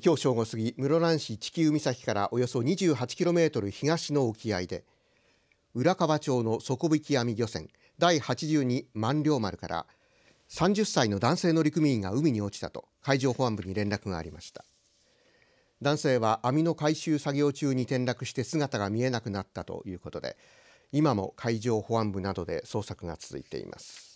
今日正午過ぎ室蘭市地球岬からおよそ2 8キロメートル東の沖合で浦河町の底引き網漁船第82万両丸から30歳の男性の陸民が海に落ちたと海上保安部に連絡がありました男性は網の回収作業中に転落して姿が見えなくなったということで今も海上保安部などで捜索が続いています